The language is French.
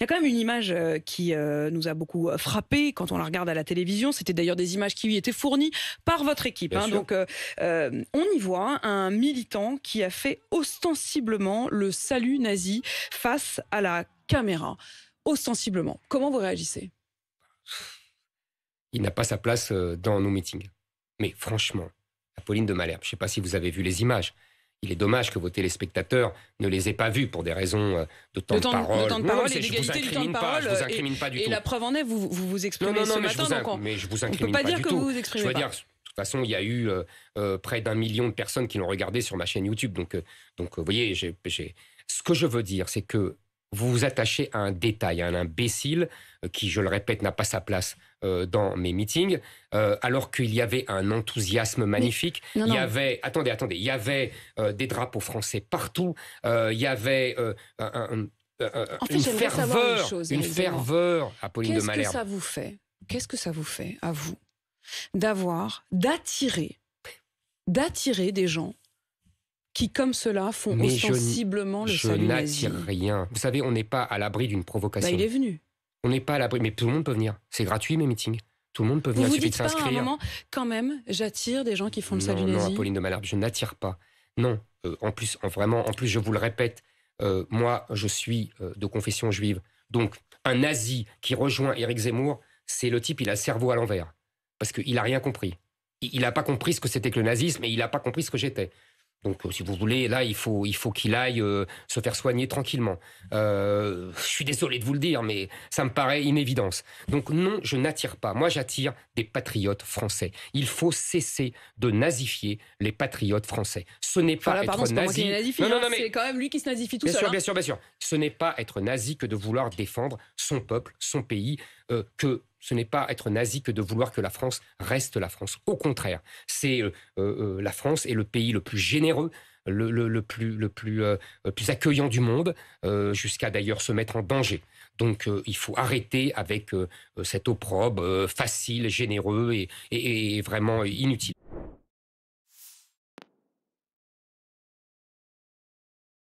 Il y a quand même une image euh, qui euh, nous a beaucoup euh, frappé quand on la regarde à la télévision. C'était d'ailleurs des images qui lui étaient fournies par votre équipe. Hein. donc, on y voit un militant qui a fait ostensiblement le salut nazi face à la caméra. Ostensiblement. Comment vous réagissez Il n'a pas sa place dans nos meetings. Mais franchement, Apolline de Malherbe, je ne sais pas si vous avez vu les images. Il est dommage que vos téléspectateurs ne les aient pas vus pour des raisons euh, de temps de, temps, parole. De temps de parole et du temps de parole. vous euh, incrimine pas du tout. Et la preuve en est, vous vous, vous exprimez non, non, non, ce matin, je donc mais je vous incrimine peut pas, dire que vous vous exprimez je veux Dire, de toute façon, il y a eu euh, près d'un million de personnes qui l'ont regardé sur ma chaîne YouTube. Donc, donc vous voyez, j'ai ce que je veux dire, c'est que vous vous attachez à un détail, à un imbécile euh, qui, je le répète, n'a pas sa place euh, dans mes meetings, euh, alors qu'il y avait un enthousiasme magnifique. il y avait, attendez, attendez, il y avait des drapeaux français partout. il y avait une ferveur, une, chose, une ferveur, Apolline de Malherbe. Qu'est-ce que ça vous fait Qu'est-ce que ça vous fait à vous d'avoir, d'attirer, d'attirer des gens qui, comme cela, font Mais ostensiblement je, le je salut nazi. Je rien. Vous savez, on n'est pas à l'abri d'une provocation. Bah, il est venu. On n'est pas à l'abri. Mais tout le monde peut venir. C'est gratuit, mes meetings. Tout le monde peut venir. Vous vous dites Pas à quand même, j'attire des gens qui font le salut non, Non, Pauline de Malherbe, je n'attire pas. Non. Euh, en plus, en, vraiment, en plus, je vous le répète, euh, moi, je suis euh, de confession juive. Donc, un nazi qui rejoint Éric Zemmour, c'est le type, il a le cerveau à l'envers. Parce qu'il n'a rien compris. Il n'a pas compris ce que c'était que le nazisme et il n'a pas compris ce que j'étais. Donc, euh, si vous voulez, là, il faut, il faut qu'il aille euh, se faire soigner tranquillement. Euh, je suis désolé de vous le dire, mais ça me paraît une évidence. Donc, non, je n'attire pas. Moi, j'attire des patriotes français. Il faut cesser de nazifier les patriotes français. Ce n'est pas être nazi. non, non, hein, non, mais... C'est quand même lui qui se nazifie tout bien Sûr, hein. Bien sûr, bien sûr. Ce n'est pas être nazi que de vouloir défendre son peuple, son pays, que ce n'est pas être nazi que de vouloir que la France reste la France. Au contraire, c'est euh, euh, euh, la France est le pays le plus généreux, le, plus, accueillant du monde, jusqu'à d'ailleurs se mettre en danger. Donc il faut arrêter avec cette opprobre facile, généreux et vraiment inutile.